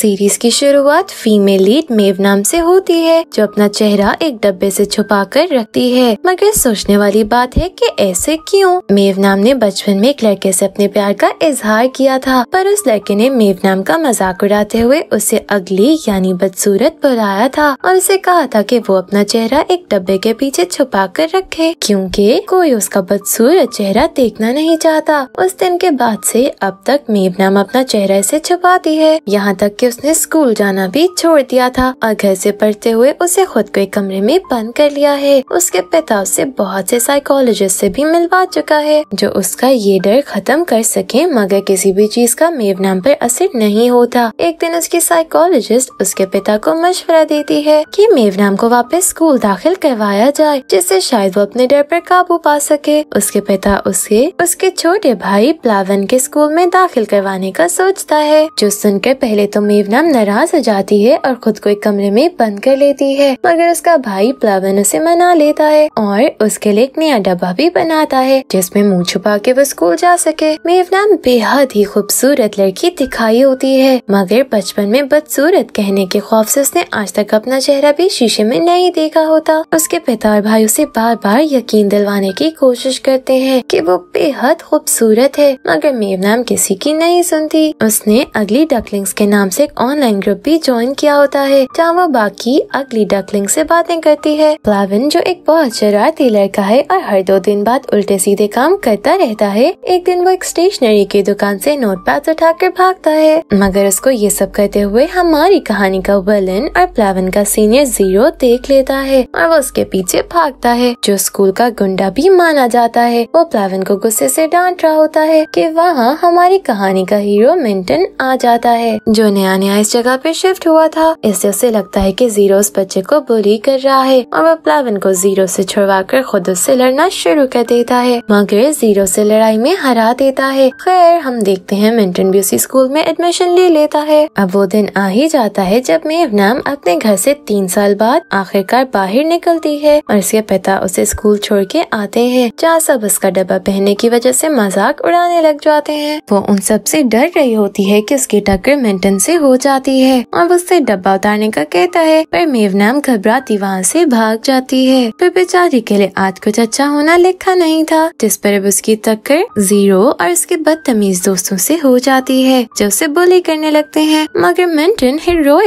series की शुरुआत female lead मेव नाम से होती है जो अपना चेहरा एक डब्बे से छुपा कर रखती है मगर सोचने वाली बात है कि ऐसे क्यों मेव नाम ने बचपन में एक लड़के से अपने प्यार का इजहार किया था पर उस लड़के ने मेव नाम का मजाक उड़ाते हुए उसे अगली यानी बदसूरत बुलाया था और उसे कहा था की वो अपना चेहरा एक डब्बे के पीछे छुपा कर रखे क्योंकि कोई उसका बदसूरत चेहरा देखना नहीं चाहता उस दिन के बाद से अब तक मेव नाम अपना चेहरा ऐसी छुपाती है यहाँ तक कि उसने स्कूल जाना भी छोड़ दिया था और घर से पढ़ते हुए उसे खुद को एक कमरे में बंद कर लिया है उसके पिता उसे बहुत से साइकोलॉजिस्ट से भी मिलवा चुका है जो उसका ये डर खत्म कर सके मगर किसी भी चीज का मेव नाम पर असर नहीं होता एक दिन उसकी साइकोलॉजिस्ट उसके पिता को मशवरा देती है कि नाम को वापस स्कूल दाखिल करवाया जाए जिससे शायद वो अपने डर पर काबू पा सके उसके पिता उसे उसके छोटे भाई प्लावन के स्कूल में दाखिल करवाने का सोचता है जो सुनकर पहले तो मेव मेवना नाराज हो जाती है और खुद को एक कमरे में बंद कर लेती है मगर उसका भाई प्लावन उसे मना लेता है और उसके लिए एक नया डब्बा भी बनाता है जिसमें मुंह छुपा के वो स्कूल जा सके मेवना बेहद ही खूबसूरत लड़की दिखाई होती है मगर बचपन में बदसूरत कहने के खौफ से उसने आज तक अपना चेहरा भी शीशे में नहीं देखा होता उसके पिता और भाई उसे बार बार यकीन दिलवाने की कोशिश करते हैं कि वो बेहद खूबसूरत है मगर मेवनाम किसी की नहीं सुनती उसने अगली डकलिंग्स के नाम से एक ऑनलाइन ग्रुप भी ज्वाइन किया होता है जहाँ वो बाकी अगली डकलिंग से बातें करती है प्लाविन जो एक बहुत शरारती लड़का है और हर दो दिन बाद उल्टे सीधे काम करता रहता है एक दिन वो एक स्टेशनरी की दुकान से नोट पैड उठाकर भागता है मगर उसको ये सब करते हुए हमारी कहानी का वलन और प्लाविन का सीनियर जीरो देख लेता है और वो उसके पीछे भागता है जो स्कूल का गुंडा भी माना जाता है वो प्लाविन को गुस्से से डांट रहा होता है कि वहाँ हमारी कहानी का हीरो मिंटन आ जाता है जो नया तानिया इस जगह पे शिफ्ट हुआ था इससे उसे लगता है कि जीरो उस बच्चे को बुरी कर रहा है और वह प्लावन को जीरो से छुड़वा कर खुद उससे लड़ना शुरू कर देता है मगर जीरो से लड़ाई में हरा देता है खैर हम देखते हैं मिंटन भी उसी स्कूल में एडमिशन ले लेता है अब वो दिन आ ही जाता है जब मेव नाम अपने घर से तीन साल बाद आखिरकार बाहर निकलती है और इसके पिता उसे स्कूल छोड़ के आते हैं जहाँ सब उसका डब्बा पहनने की वजह से मजाक उड़ाने लग जाते हैं वो उन सब डर रही होती है की उसकी टक्कर मिंटन से हो जाती है और उससे डब्बा उतारने का कहता है पर मेवनाम घबराती वहाँ से भाग जाती है पर बेचारी के लिए आज कुछ अच्छा होना लिखा नहीं था जिस पर अब उसकी टक्कर जीरो और उसके बदतमीज दोस्तों से हो जाती है जो उसे बोली करने लगते हैं मगर मिंटन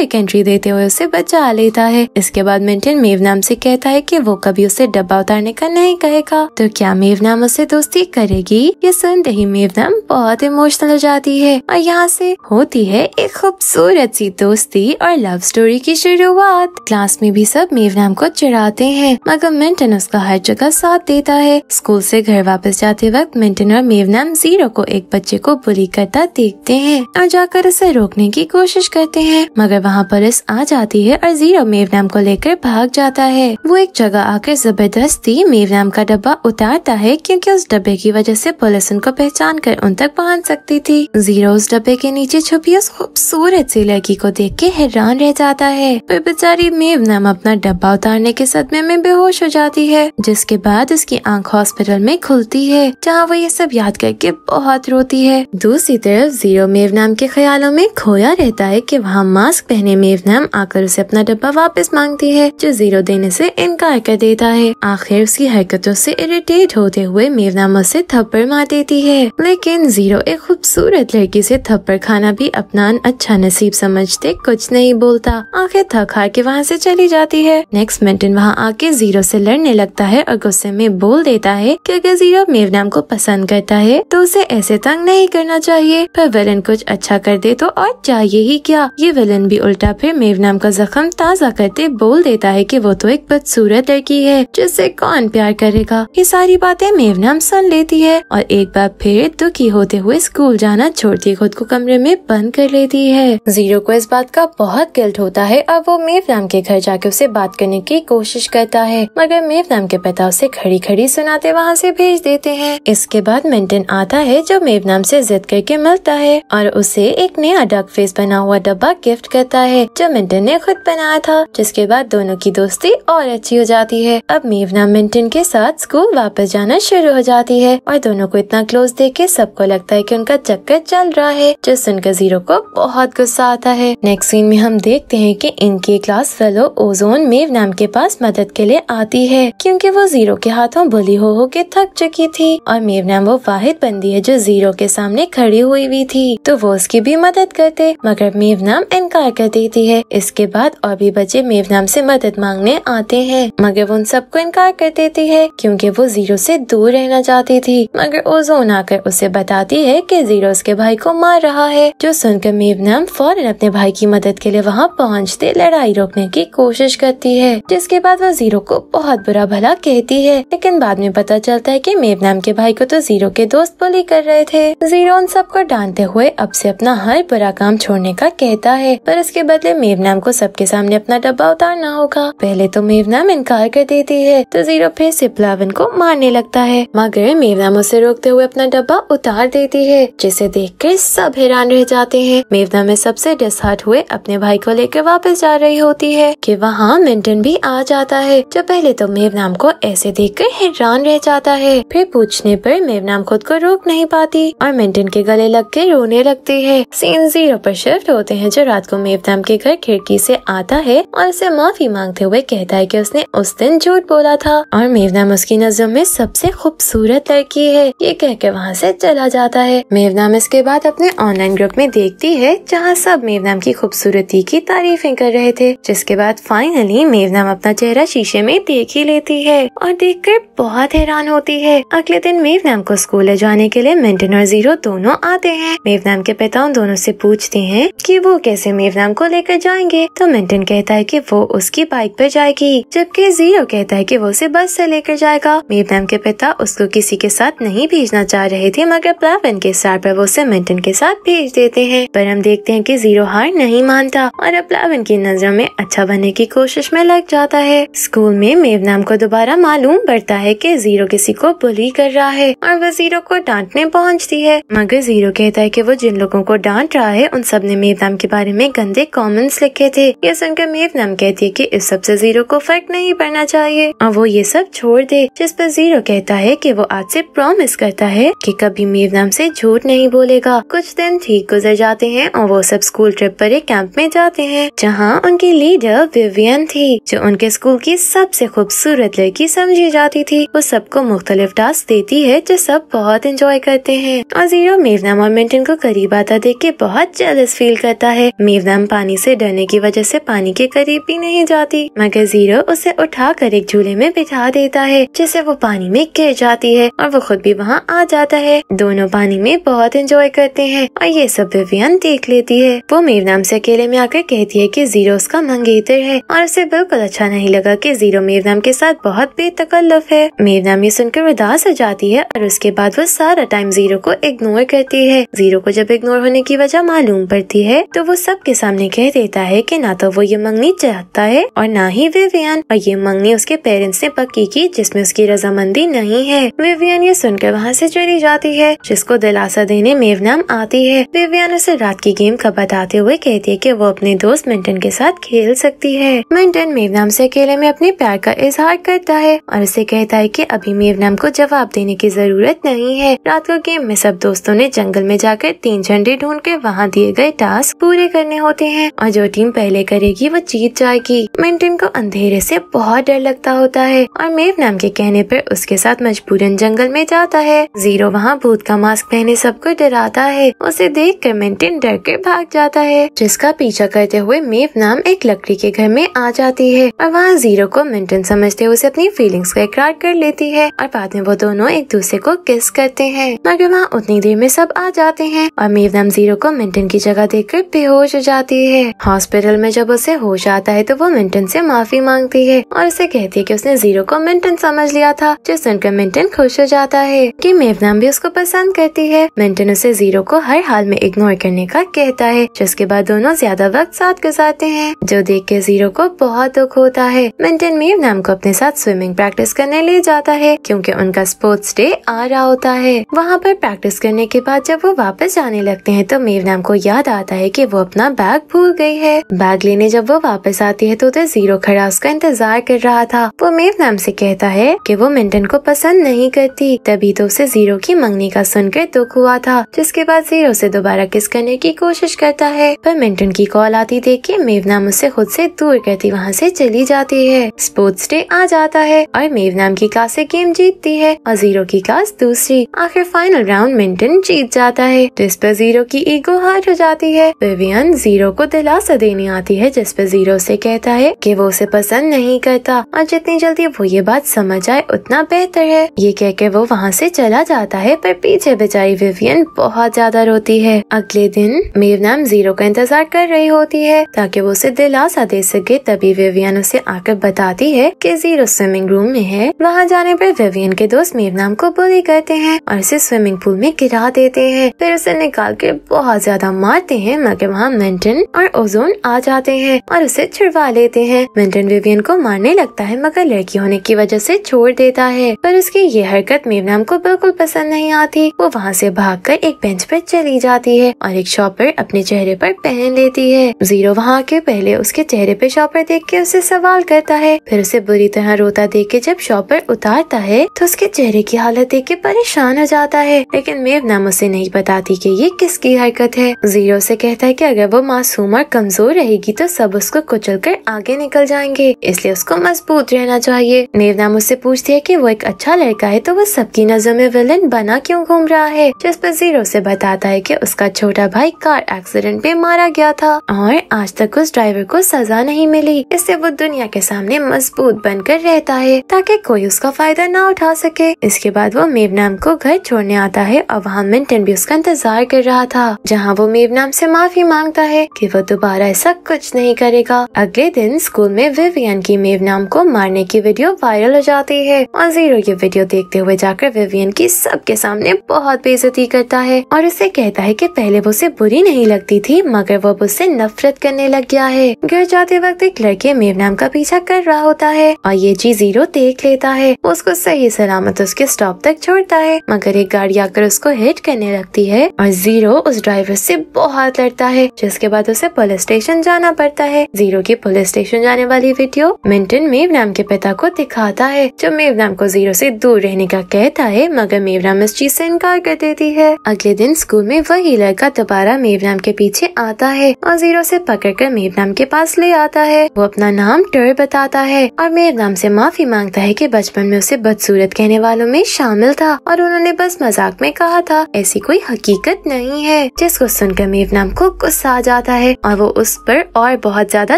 एक एंट्री देते हुए उसे बचा लेता है इसके बाद मिंटन मेवनाम से कहता है की वो कभी उसे डब्बा उतारने का नहीं कहेगा तो क्या मेवनाम उसे दोस्ती करेगी ये सुनते ही मेवनाम बहुत इमोशनल हो जाती है और यहाँ से होती है एक खूब खूबसूरत सी दोस्ती और लव स्टोरी की शुरुआत क्लास में भी सब मेवनाम को चिढ़ाते हैं मगर मिंटन उसका हर जगह साथ देता है स्कूल से घर वापस जाते वक्त मिंटन और मेवनाम जीरो को एक बच्चे को बुली करता देखते हैं और जाकर उसे रोकने की कोशिश करते हैं मगर वहाँ पुलिस आ जाती है और जीरो मेवनाम को लेकर भाग जाता है वो एक जगह आकर जबरदस्ती मेवनाम का डब्बा उतारता है क्योंकि उस डब्बे की वजह से पुलिस उनको पहचान कर उन तक पहुँच सकती थी जीरो उस डब्बे के नीचे छुपी उस खूबसूरत खूबसूरत सी लड़की को देख के हैरान रह जाता है फिर बेचारी मेवनम अपना डब्बा उतारने के सदमे में बेहोश हो जाती है जिसके बाद उसकी आंख हॉस्पिटल में खुलती है जहाँ वो ये सब याद करके बहुत रोती है दूसरी तरफ जीरो मेव नाम के ख्यालों में खोया रहता है की वहाँ मास्क पहने नाम आकर उसे अपना डब्बा वापस मांगती है जो जीरो देने से इनकार कर देता है आखिर उसकी हरकतों से इरिटेट होते हुए मेवनाम उसे थप्पड़ मार देती है लेकिन जीरो एक खूबसूरत लड़की से थप्पड़ खाना भी अपना अच्छा नसीब समझते कुछ नहीं बोलता आंखें थक हार के वहाँ से चली जाती है नेक्स्ट मिनटिन वहाँ आके जीरो से लड़ने लगता है और गुस्से में बोल देता है कि अगर जीरो मेवनाम को पसंद करता है तो उसे ऐसे तंग नहीं करना चाहिए पर विलन कुछ अच्छा कर दे तो और चाहिए ही क्या ये विलन भी उल्टा फिर मेवनाम का जख्म ताजा करते बोल देता है की वो तो एक बदसूरत लड़की है जिससे कौन प्यार करेगा ये सारी बातें मेवनाम सुन लेती है और एक बार फिर दुखी होते हुए स्कूल जाना छोड़ती खुद को कमरे में बंद कर लेती है है जीरो को इस बात का बहुत गिल्ट होता है और वो मेव नाम के घर जाके उसे बात करने की कोशिश करता है मगर मेव नाम के पिता उसे खड़ी खड़ी सुनाते वहाँ से भेज देते हैं इसके बाद मिंटन आता है जो मेव नाम से जिद करके मिलता है और उसे एक नया डक फेस बना हुआ डब्बा गिफ्ट करता है जो मिंटन ने खुद बनाया था जिसके बाद दोनों की दोस्ती और अच्छी हो जाती है अब मेव नाम मिंटन के साथ स्कूल वापस जाना शुरू हो जाती है और दोनों को इतना क्लोज देख के सबको लगता है की उनका चक्कर चल रहा है जो सुनकर जीरो को बहुत गुस्सा आता है नेक्स्ट सीन में हम देखते हैं कि इनकी क्लास फेलो ओजोन मेव नाम के पास मदद के लिए आती है क्योंकि वो जीरो के हाथों बुली हो हो के थक चुकी थी और मेव नाम वो वाहिद बंदी है जो जीरो के सामने खड़ी हुई हुई थी तो वो उसकी भी मदद करते मगर मेव नाम इनकार कर देती है इसके बाद और भी बच्चे मेव नाम से मदद मांगने आते हैं मगर वो उन सबको इनकार कर देती है क्योंकि वो जीरो से दूर रहना चाहती थी मगर ओजोन आकर उसे बताती है कि जीरो उसके भाई को मार रहा है जो सुनकर मेव नाम फौरन अपने भाई की मदद के लिए वहाँ पहुँचते लड़ाई रोकने की कोशिश करती है जिसके बाद वह जीरो को बहुत बुरा भला कहती है लेकिन बाद में पता चलता है की मेब नाम के भाई को तो जीरो के दोस्त बोली कर रहे थे जीरो उन सबको डांटते हुए अब से अपना हर बुरा काम छोड़ने का कहता है पर इसके बदले मेब नाम को सबके सामने अपना डब्बा उतारना होगा पहले तो मेब नाम इनकार कर देती है तो जीरो फिर से प्लावन को मारने लगता है मगर मेब नाम उसे रोकते हुए अपना डब्बा उतार देती है जिसे देख कर सब हैरान रह जाते हैं मेवना सबसे डिसहार्ट हुए अपने भाई को लेकर वापस जा रही होती है कि वहाँ मिंटन भी आ जाता है जो पहले तो मेवनाम को ऐसे देख कर हैरान रह जाता है फिर पूछने पर मेवनाम खुद को रोक नहीं पाती और मिंटन के गले लग के रोने लगती है सीन जीरो पर शिफ्ट होते हैं जो रात को मेवनाम के घर खिड़की से आता है और उसे माफी मांगते हुए कहता है की उसने उस दिन झूठ बोला था और मेवनाम उसकी नजर में सबसे खूबसूरत लड़की है ये कह के वहाँ से चला जाता है मेवनाम इसके बाद अपने ऑनलाइन ग्रुप में देखती है जहाँ जहाँ सब मेवनाम की खूबसूरती की तारीफें कर रहे थे जिसके बाद फाइनली मेवनाम अपना चेहरा शीशे में देख ही लेती है और देख कर बहुत हैरान होती है अगले दिन मेवनाम को स्कूल ले जाने के लिए मिंटन और जीरो दोनों आते हैं मेवनाम के पिता उन दोनों से पूछते हैं कि वो कैसे मेवनाम को लेकर जाएंगे तो मिंटन कहता है कि वो उसकी बाइक पर जाएगी जबकि जीरो कहता है कि वो उसे बस से लेकर जाएगा मेवनाम के पिता उसको किसी के साथ नहीं भेजना चाह रहे थे मगर प्लावन के सार पर वो उसे मिंटन के साथ भेज देते हैं पर हम देखते देखते हैं कि जीरो हार नहीं मानता और अब अपलाव की नजरों में अच्छा बनने की कोशिश में लग जाता है स्कूल में मेवनाम को दोबारा मालूम पड़ता है कि जीरो किसी को बुली कर रहा है और वह जीरो को डांटने पहुंचती है मगर जीरो कहता है कि वो जिन लोगों को डांट रहा है उन सब ने मेवनाम के बारे में गंदे कॉमेंट्स लिखे थे ये सुनकर मेवनाम कहती है की इस सब से जीरो को फर्क नहीं पड़ना चाहिए और वो ये सब छोड़ दे जिस पर जीरो कहता है की वो आज से प्रॉमिस करता है की कभी मेवनाम से झूठ नहीं बोलेगा कुछ दिन ठीक गुजर जाते हैं और वो सब स्कूल ट्रिप पर एक कैंप में जाते हैं जहाँ उनकी लीडर विवियन थी जो उनके स्कूल की सबसे खूबसूरत लड़की समझी जाती थी वो सबको मुख्तलिफ टास्क देती है जो सब बहुत इंजॉय करते हैं और जीरो मेवनाम और मिंटन को करीब आता देख के बहुत जेलस फील करता है मेवनम पानी से डरने की वजह से पानी के करीब भी नहीं जाती मगर जीरो उसे उठा कर एक झूले में बिठा देता है जिससे वो पानी में गिर जाती है और वो खुद भी वहाँ आ जाता है दोनों पानी में बहुत इंजॉय करते हैं और ये सब विवियन देख लेती होती है वो नाम से अकेले में आकर कहती है कि जीरो उसका मंगेतर है और उसे बिल्कुल अच्छा नहीं लगा कि जीरो नाम के साथ बहुत बेतकल्लफ है नाम ये सुनकर उदास हो जाती है और उसके बाद वो सारा टाइम जीरो को इग्नोर करती है जीरो को जब इग्नोर होने की वजह मालूम पड़ती है तो वो सबके सामने कह देता है की ना तो वो ये मंगनी चाहता है और ना ही विवियन और ये मंगनी उसके पेरेंट्स ने पक्की की जिसमे उसकी रजामंदी नहीं है विवियन ये सुनकर वहाँ ऐसी चली जाती है जिसको दिलासा देने मेवनाम आती है विवियन उसे रात की गेम का बताते हुए कहती है कि वो अपने दोस्त मिंटन के साथ खेल सकती है मिंटन मेवनाम से अकेले में अपने प्यार का इजहार करता है और उसे कहता है कि अभी मेवनाम को जवाब देने की जरूरत नहीं है रात को गेम में सब दोस्तों ने जंगल में जाकर तीन झंडे ढूंढ के वहाँ दिए गए टास्क पूरे करने होते हैं और जो टीम पहले करेगी वो जीत जाएगी मिंटन को अंधेरे से बहुत डर लगता होता है और मेवनाम के कहने पर उसके साथ मजबूरन जंगल में जाता है जीरो वहाँ भूत का मास्क पहने सबको डराता है उसे देख कर मिंटन डर के भाग जाता है जिसका पीछा करते हुए मेव नाम एक लकड़ी के घर में आ जाती है और वहाँ जीरो को मिंटन समझते हुए उसे अपनी फीलिंग्स का इकरार कर लेती है और बाद में वो दोनों एक दूसरे को किस करते हैं मगर वहाँ उतनी देर में सब आ जाते हैं और मेव नाम जीरो को मिंटन की जगह देख कर बेहोश हो जाती है हॉस्पिटल में जब उसे होश आता है तो वो मिंटन से माफी मांगती है और उसे कहती है की उसने जीरो को मिंटन समझ लिया था जो सुनकर मिंटन खुश हो जाता है मेव मेवनाम भी उसको पसंद करती है मिंटन उसे जीरो को हर हाल में इग्नोर करने का कहता जाता है जिसके बाद दोनों ज्यादा वक्त साथ गुजारते हैं जो देख के जीरो को बहुत दुख होता है मिंटन मीर नाम को अपने साथ स्विमिंग प्रैक्टिस करने ले जाता है क्योंकि उनका स्पोर्ट्स डे आ रहा होता है वहाँ पर प्रैक्टिस करने के बाद जब वो वापस जाने लगते हैं तो मेव नाम को याद आता है कि वो अपना बैग भूल गई है बैग लेने जब वो वापस आती है तो उधर जीरो खड़ा उसका इंतजार कर रहा था वो मेव नाम से कहता है कि वो मिंटन को पसंद नहीं करती तभी तो उसे जीरो की मंगनी का सुनकर दुख हुआ था जिसके बाद जीरो ऐसी दोबारा किस करने की कोशिश कोशिश करता है पर मिंटन की कॉल आती देख के मेवनाम उसे खुद से दूर करती वहाँ से चली जाती है स्पोर्ट्स डे आ जाता है और मेवनाम की क्लास से गेम जीतती है और जीरो की क्लास दूसरी आखिर फाइनल राउंड मिंटन जीत जाता है जिस पर जीरो की ईगो हार्ट हो जाती है विवियन जीरो को दिलासा देने आती है जिस पर जीरो से कहता है कि वो उसे पसंद नहीं करता और जितनी जल्दी वो ये बात समझ आए उतना बेहतर है ये कह के वो वहाँ से चला जाता है पर पीछे बेचारी विवियन बहुत ज्यादा रोती है अगले दिन मेव विवियम जीरो का इंतजार कर रही होती है ताकि वो उसे दिलासा दे सके तभी विवियन उसे आकर बताती है कि जीरो स्विमिंग रूम में है वहाँ जाने पर विवियन के दोस्त मेवनाम को बुरी करते हैं और उसे स्विमिंग पूल में गिरा देते हैं फिर उसे निकाल के बहुत ज्यादा मारते हैं मगर वहाँ मिंटन और ओजोन आ जाते हैं और उसे छुड़वा लेते हैं मिंटन विवियन को मारने लगता है मगर लड़की होने की वजह से छोड़ देता है पर उसकी ये हरकत मेवनाम को बिल्कुल पसंद नहीं आती वो वहाँ से भाग एक बेंच पर चली जाती है और एक शॉप अपने चेहरे पर पहन लेती है जीरो वहाँ आके पहले उसके चेहरे पे शॉपर देख के उसे सवाल करता है फिर उसे बुरी तरह रोता देख के जब शॉपर उतारता है तो उसके चेहरे की हालत देख के परेशान हो जाता है लेकिन नाम उसे नहीं बताती की ये किसकी हरकत है जीरो से कहता है की अगर वो मासूम और कमजोर रहेगी तो सब उसको कुचल कर आगे निकल जाएंगे इसलिए उसको मजबूत रहना चाहिए नाम उससे पूछती है की वो एक अच्छा लड़का है तो वो सबकी नजर में विलन बना क्यों घूम रहा है जिस पर जीरो से बताता है कि उसका छोटा भाई कार एक्सीडेंट में मारा गया था और आज तक उस ड्राइवर को सजा नहीं मिली इससे वो दुनिया के सामने मजबूत बनकर रहता है ताकि कोई उसका फायदा ना उठा सके इसके बाद वो मेवनाम को घर छोड़ने आता है और वहाँ मिल्टन भी उसका इंतजार कर रहा था जहाँ वो मेवनाम से माफी मांगता है कि वो दोबारा ऐसा कुछ नहीं करेगा अगले दिन स्कूल में विवियन की मेवनाम को मारने की वीडियो वायरल हो जाती है और जीरो ये वीडियो देखते हुए जाकर विवियन की सबके सामने बहुत बेजती करता है और उसे कहता है की पहले वो उसे बुरी नहीं अच्छी लगती थी मगर वो उससे नफरत करने लग गया है घर जाते वक्त एक लड़के मेवनाम का पीछा कर रहा होता है और ये जी जीरो देख लेता है उसको सही सलामत उसके स्टॉप तक छोड़ता है मगर एक गाड़ी आकर उसको हिट करने लगती है और जीरो उस ड्राइवर से बहुत लड़ता है जिसके बाद उसे पुलिस स्टेशन जाना पड़ता है जीरो की पुलिस स्टेशन जाने वाली वीडियो मिंटन मेवनाम के पिता को दिखाता है जो मेवनाम को जीरो से दूर रहने का कहता है मगर मेवनाम इस चीज से इनकार कर देती है अगले दिन स्कूल में वही लड़का दोबारा मेवनाम मेबनाम के पीछे आता है और जीरो से पकड़कर मेबनाम के पास ले आता है वो अपना नाम टर बताता है और मेबनाम से माफी मांगता है कि बचपन में उसे बदसूरत कहने वालों में शामिल था और उन्होंने बस मजाक में कहा था ऐसी कोई हकीकत नहीं है जिसको सुनकर मेबनाम को गुस्सा आ जाता है और वो उस पर और बहुत ज्यादा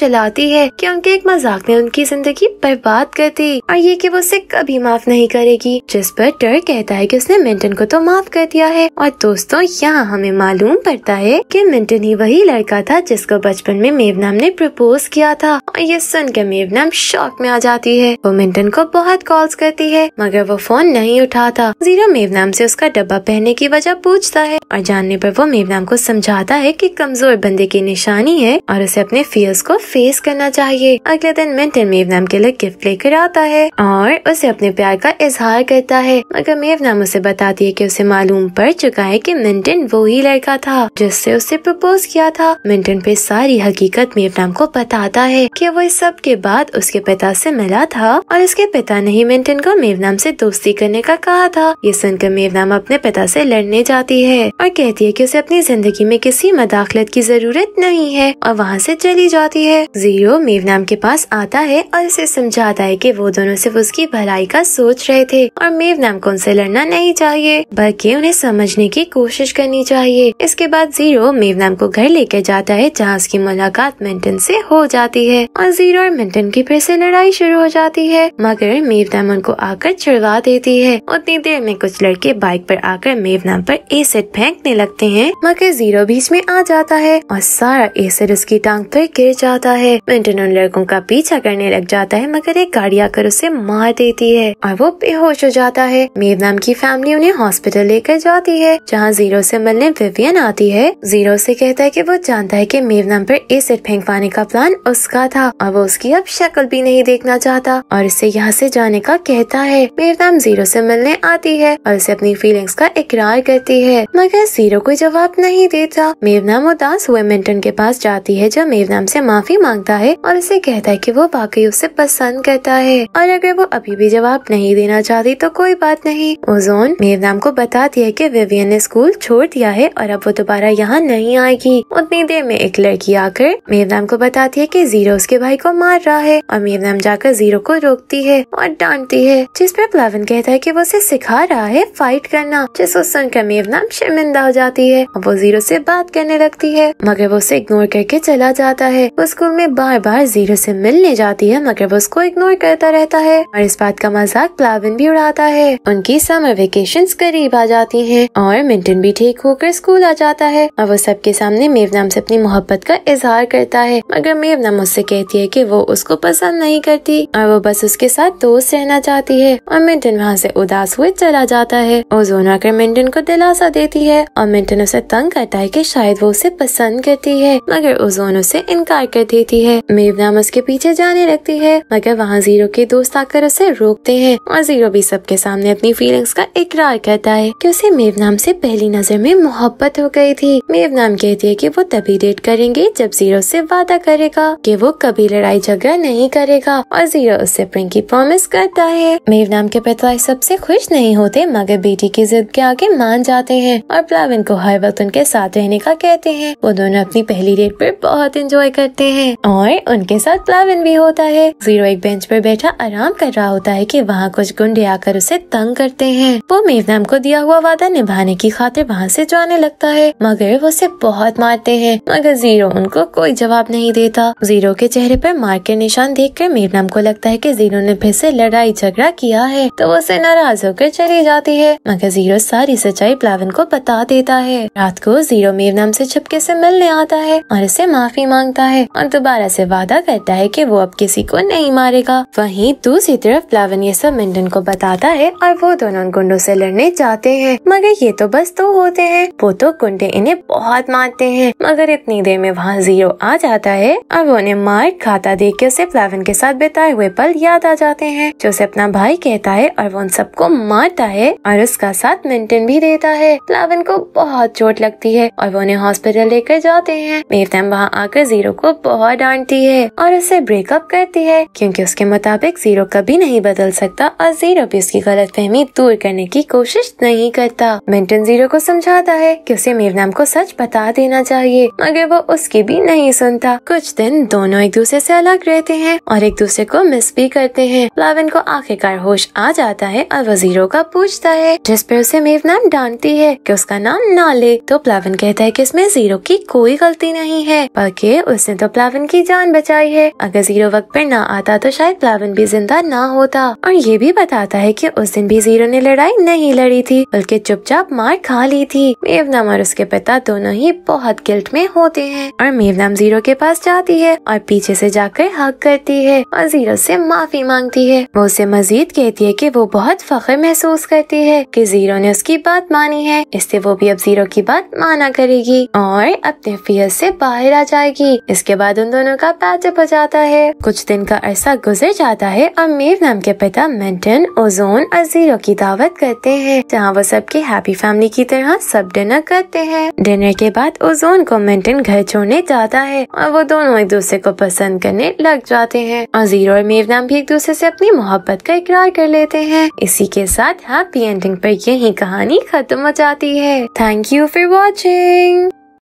चलाती है क्यूँकी एक मजाक ने उनकी जिंदगी बर्बाद कर दी और ये की वो उसे कभी माफ नहीं करेगी जिस पर टर कहता है की उसने मिंटन को तो माफ कर दिया है और दोस्तों यहाँ हमें मालूम पड़ता है कि मिंटन ही वही लड़का था जिसको बचपन में मेवनाम ने प्रपोज किया था और ये सुनकर मेवनाम शौक में आ जाती है वो मिंटन को बहुत कॉल्स करती है मगर वो फोन नहीं उठाता जीरो मेवनाम से उसका डब्बा पहने की वजह पूछता है और जानने पर वो मेवनाम को समझाता है की कमजोर बंदे की निशानी है और उसे अपने फियर्स को फेस करना चाहिए अगले दिन मिंटन मेवनाम के लिए गिफ्ट लेकर आता है और उसे अपने प्यार का इजहार करता है मगर मेवनाम उसे बताती है की उसे मालूम पड़ चुका है की मिंटन वो ही लड़का था जिससे उसे प्रपोज किया था मिंटन पे सारी हकीकत मेवनाम को बताता है कि वो इस सब के बाद उसके पिता से मिला था और उसके पिता ने ही मिंटन को मेवनाम से दोस्ती करने का कहा था ये सुनकर मेवनाम अपने पिता से लड़ने जाती है और कहती है कि उसे अपनी जिंदगी में किसी मदाखलत की जरूरत नहीं है और वहाँ से चली जाती है जीरो मेवनाम के पास आता है और उसे समझाता है की वो दोनों सिर्फ उसकी भलाई का सोच रहे थे और मेवनाम को उनसे लड़ना नहीं चाहिए बल्कि उन्हें समझने की कोशिश करनी चाहिए इसके बाद जीरो मेव मेवनाम को घर लेकर जाता है जहाँ उसकी मुलाकात मिंटन से हो जाती है और जीरो और मिंटन की फिर से लड़ाई शुरू हो जाती है मगर मेवनाम उनको आकर छुड़वा देती है उतनी देर में कुछ लड़के बाइक पर आकर मेवनाम पर एसिड फेंकने लगते हैं मगर जीरो बीच में आ जाता है और सारा एसिड उसकी टांग पर गिर जाता है मिंटन उन लड़कों का पीछा करने लग जाता है मगर एक गाड़ी आकर उसे मार देती है और वो बेहोश हो जाता है मेवनाम की फैमिली उन्हें हॉस्पिटल लेकर जाती है जहाँ जीरो से मिलने विवियन आती है जीरो से कहता है कि वो जानता है कि मेवना पर एसिड फेंकवाने का प्लान उसका था और वो उसकी अब शक्ल भी नहीं देखना चाहता और इसे यहाँ से जाने का कहता है नाम जीरो से मिलने आती है और उसे अपनी फीलिंग्स का इकरार करती है मगर जीरो कोई जवाब नहीं देता नाम उदास हुए मिनटन के पास जाती है जो नाम से माफी मांगता है और उसे कहता है की वो वाकई उसे पसंद करता है और अगर वो अभी भी जवाब नहीं देना चाहती तो कोई बात नहीं ओजोन नाम को बताती है की विवियन ने स्कूल छोड़ दिया है और अब वो दोबारा यहाँ यहाँ नहीं आएगी उतनी देर में एक लड़की आकर मेवनाम को बताती है कि जीरो उसके भाई को मार रहा है और मेवनाम जाकर जीरो को रोकती है और डांटती है जिस पर प्लावन कहता है की वो उसे सिखा रहा है फाइट करना जिसको सुनकर मेवनाम शर्मिंदा हो जाती है और वो जीरो से बात करने लगती है मगर वो उसे इग्नोर करके चला जाता है वो स्कूल में बार बार जीरो से मिलने जाती है मगर वो उसको इग्नोर करता रहता है और इस बात का मजाक प्लाविन भी उड़ाता है उनकी समर वेकेशन करीब आ जाती है और मिंटन भी ठीक होकर स्कूल आ जाता है और वो सबके सामने नाम से अपनी मोहब्बत का इजहार करता है मगर मेवना मुझसे कहती है कि वो उसको पसंद नहीं करती और वो बस उसके साथ दोस्त रहना चाहती है और मिंटन वहाँ से उदास हुए चला जाता है जोन आकर मिंटन को दिलासा देती है और मिंटन उसे तंग करता है की शायद वो उसे पसंद करती है मगर ओजोन उसे इनकार कर देती है मेवनाम उसके पीछे जाने लगती है मगर वहाँ जीरो के दोस्त आकर उसे रोकते हैं और जीरो भी सबके सामने अपनी फीलिंग्स का इकरार करता है कि उसे मेवनाम से पहली नजर में मोहब्बत हो गई थी मेवनाम कहती है कि वो तभी डेट करेंगे जब जीरो से वादा करेगा कि वो कभी लड़ाई झगड़ा नहीं करेगा और जीरो उससे प्रिंकी प्रॉमिस करता है मेवनाम के पिता सबसे खुश नहीं होते मगर बेटी की जिद के आगे मान जाते हैं और प्लाविन को हर वक्त उनके साथ रहने का कहते हैं वो दोनों अपनी पहली डेट पर बहुत एंजॉय करते हैं और उनके साथ प्लाविन भी होता है जीरो एक बेंच पर बैठा आराम कर रहा होता है की वहाँ कुछ गुंडे आकर उसे तंग करते हैं वो मेवनाम को दिया हुआ वादा निभाने की खातिर वहाँ से जाने लगता है मगर वो उसे बहुत मारते हैं मगर जीरो उनको कोई जवाब नहीं देता जीरो के चेहरे पर मार के निशान देख कर मीरनाम को लगता है कि जीरो ने फिर से लड़ाई झगड़ा किया है तो वो उसे नाराज होकर चली जाती है मगर जीरो सारी सच्चाई प्लावन को बता देता है रात को जीरो मीरनम से छुपके से मिलने आता है और उसे माफी मांगता है और दोबारा से वादा करता है कि वो अब किसी को नहीं मारेगा वहीं दूसरी तरफ प्लावन ये सब मिंडन को बताता है और वो दोनों गुंडों से लड़ने जाते हैं मगर ये तो बस दो तो होते हैं वो तो गुंडे इन्हें बहुत मारते हैं मगर इतनी देर में वहाँ जीरो आ जाता है और वो उन्हें मार खाता देख के उसे प्लेवन के साथ बिताए हुए पल याद आ जाते हैं जो उसे अपना भाई कहता है और वो उन सबको मारता है और उसका साथ मेंटेन भी देता है प्लेवन को बहुत चोट लगती है और वो उन्हें हॉस्पिटल लेकर जाते हैं मेरतम वहाँ आकर जीरो को बहुत डांटती है और उसे ब्रेकअप करती है क्यूँकी उसके मुताबिक जीरो कभी नहीं बदल सकता और जीरो भी उसकी गलत फहमी दूर करने की कोशिश नहीं करता मेंटेन जीरो को समझाता है की उसे मेरनाम को सच सच बता देना चाहिए मगर वो उसकी भी नहीं सुनता कुछ दिन दोनों एक दूसरे से अलग रहते हैं और एक दूसरे को मिस भी करते हैं लाविन को आखिरकार होश आ जाता है और वजीरो का पूछता है जिस पर उसे नाम डांटती है कि उसका नाम ना ले तो प्लाविन कहता है कि इसमें जीरो की कोई गलती नहीं है बल्कि उसने तो प्लाविन की जान बचाई है अगर जीरो वक्त पर ना आता तो शायद प्लाविन भी जिंदा ना होता और ये भी बताता है कि उस दिन भी जीरो ने लड़ाई नहीं लड़ी थी बल्कि चुपचाप मार खा ली थी मेवनाम और उसके पिता दोनों दोनों ही बहुत गिल्ट में होते हैं और मेवनाम जीरो के पास जाती है और पीछे से जाकर हक करती है और जीरो से माफी मांगती है वो उसे मजीद कहती है कि वो बहुत फख्र महसूस करती है कि जीरो ने उसकी बात मानी है इससे वो भी अब जीरो की बात माना करेगी और अपने फियर से बाहर आ जाएगी इसके बाद उन दोनों का पैचअप हो जाता है कुछ दिन का अरसा गुजर जाता है और मेवनाम के पिता मेंटन ओजोन और जीरो की दावत करते हैं जहाँ वो सबकी हैप्पी फैमिली की तरह सब डिनर करते हैं डिनर करने के बाद ओजोन को मेंटेन घर छोड़ने जाता है और वो दोनों एक दूसरे को पसंद करने लग जाते हैं और जीरो और मेवनाम भी एक दूसरे से अपनी मोहब्बत का इकरार कर लेते हैं इसी के साथ हैप्पी एंडिंग पर यही कहानी खत्म हो जाती है थैंक यू फॉर वॉचिंग